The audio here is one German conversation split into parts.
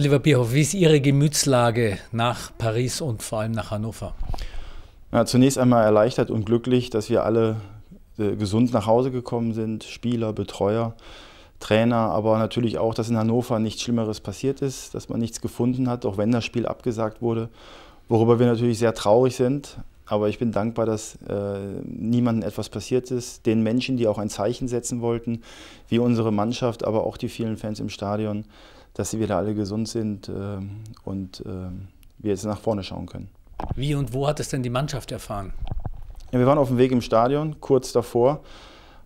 Oliver Bierhoff, wie ist Ihre Gemütslage nach Paris und vor allem nach Hannover? Ja, zunächst einmal erleichtert und glücklich, dass wir alle äh, gesund nach Hause gekommen sind, Spieler, Betreuer. Trainer, aber natürlich auch, dass in Hannover nichts Schlimmeres passiert ist, dass man nichts gefunden hat, auch wenn das Spiel abgesagt wurde, worüber wir natürlich sehr traurig sind. Aber ich bin dankbar, dass äh, niemandem etwas passiert ist. Den Menschen, die auch ein Zeichen setzen wollten, wie unsere Mannschaft, aber auch die vielen Fans im Stadion, dass sie wieder alle gesund sind äh, und äh, wir jetzt nach vorne schauen können. Wie und wo hat es denn die Mannschaft erfahren? Ja, wir waren auf dem Weg im Stadion, kurz davor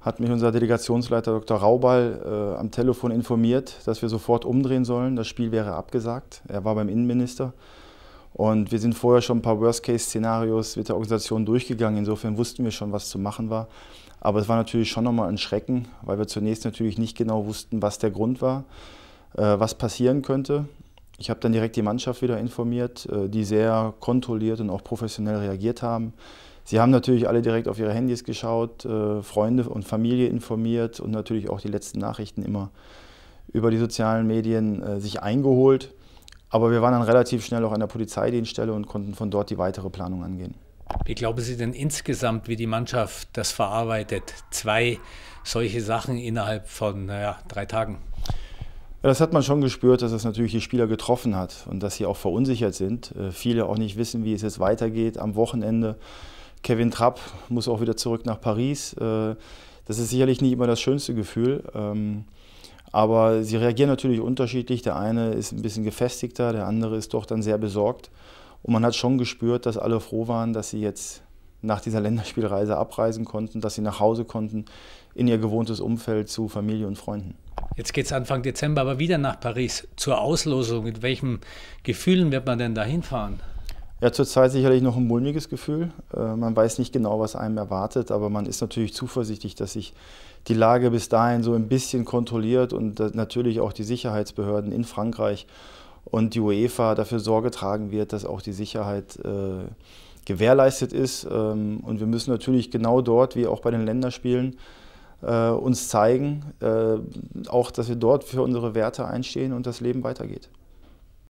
hat mich unser Delegationsleiter Dr. Raubal äh, am Telefon informiert, dass wir sofort umdrehen sollen. Das Spiel wäre abgesagt. Er war beim Innenminister. Und wir sind vorher schon ein paar Worst-Case-Szenarios mit der Organisation durchgegangen. Insofern wussten wir schon, was zu machen war. Aber es war natürlich schon nochmal ein Schrecken, weil wir zunächst natürlich nicht genau wussten, was der Grund war, äh, was passieren könnte. Ich habe dann direkt die Mannschaft wieder informiert, äh, die sehr kontrolliert und auch professionell reagiert haben. Sie haben natürlich alle direkt auf ihre Handys geschaut, äh, Freunde und Familie informiert und natürlich auch die letzten Nachrichten immer über die sozialen Medien sich eingeholt. Aber wir waren dann relativ schnell auch an der Polizeidienststelle und konnten von dort die weitere Planung angehen. Wie glauben Sie denn insgesamt, wie die Mannschaft das verarbeitet? Zwei solche Sachen innerhalb von naja, drei Tagen? Ja, das hat man schon gespürt, dass das natürlich die Spieler getroffen hat und dass sie auch verunsichert sind. Äh, viele auch nicht wissen, wie es jetzt weitergeht am Wochenende. Kevin Trapp muss auch wieder zurück nach Paris. Äh, das ist sicherlich nicht immer das schönste Gefühl. Ähm, aber sie reagieren natürlich unterschiedlich. Der eine ist ein bisschen gefestigter, der andere ist doch dann sehr besorgt. Und man hat schon gespürt, dass alle froh waren, dass sie jetzt nach dieser Länderspielreise abreisen konnten, dass sie nach Hause konnten, in ihr gewohntes Umfeld zu Familie und Freunden. Jetzt geht es Anfang Dezember aber wieder nach Paris zur Auslosung. Mit welchen Gefühlen wird man denn da hinfahren? Ja, zurzeit sicherlich noch ein mulmiges Gefühl. Äh, man weiß nicht genau, was einem erwartet, aber man ist natürlich zuversichtlich, dass sich die Lage bis dahin so ein bisschen kontrolliert und natürlich auch die Sicherheitsbehörden in Frankreich und die UEFA dafür Sorge tragen wird, dass auch die Sicherheit äh, gewährleistet ist. Ähm, und wir müssen natürlich genau dort, wie auch bei den Länderspielen, äh, uns zeigen, auch dass wir dort für unsere Werte einstehen und das Leben weitergeht.